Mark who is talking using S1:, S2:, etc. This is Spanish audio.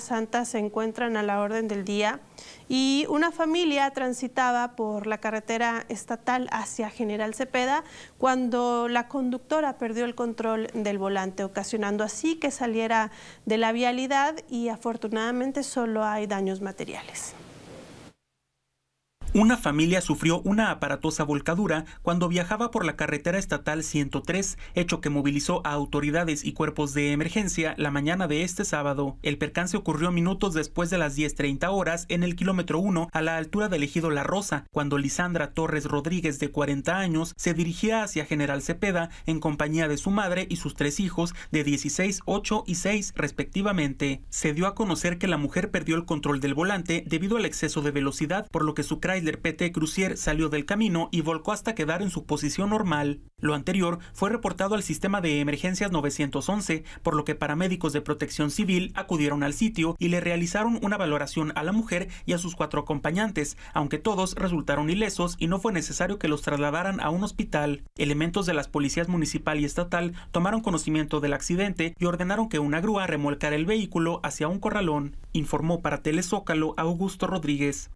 S1: Santa se encuentran a la orden del día y una familia transitaba por la carretera estatal hacia General Cepeda cuando la conductora perdió el control del volante, ocasionando así que saliera de la vialidad y afortunadamente solo hay daños materiales.
S2: Una familia sufrió una aparatosa volcadura cuando viajaba por la carretera estatal 103, hecho que movilizó a autoridades y cuerpos de emergencia la mañana de este sábado. El percance ocurrió minutos después de las 10.30 horas en el kilómetro 1 a la altura del ejido La Rosa, cuando Lisandra Torres Rodríguez de 40 años se dirigía hacia General Cepeda en compañía de su madre y sus tres hijos de 16, 8 y 6 respectivamente. Se dio a conocer que la mujer perdió el control del volante debido al exceso de velocidad, por lo que su Chrysler PT Crucier salió del camino y volcó hasta quedar en su posición normal. Lo anterior fue reportado al sistema de emergencias 911, por lo que paramédicos de protección civil acudieron al sitio y le realizaron una valoración a la mujer y a sus cuatro acompañantes, aunque todos resultaron ilesos y no fue necesario que los trasladaran a un hospital. Elementos de las policías municipal y estatal tomaron conocimiento del accidente y ordenaron que una grúa remolcara el vehículo hacia un corralón, informó para Telezócalo Augusto Rodríguez.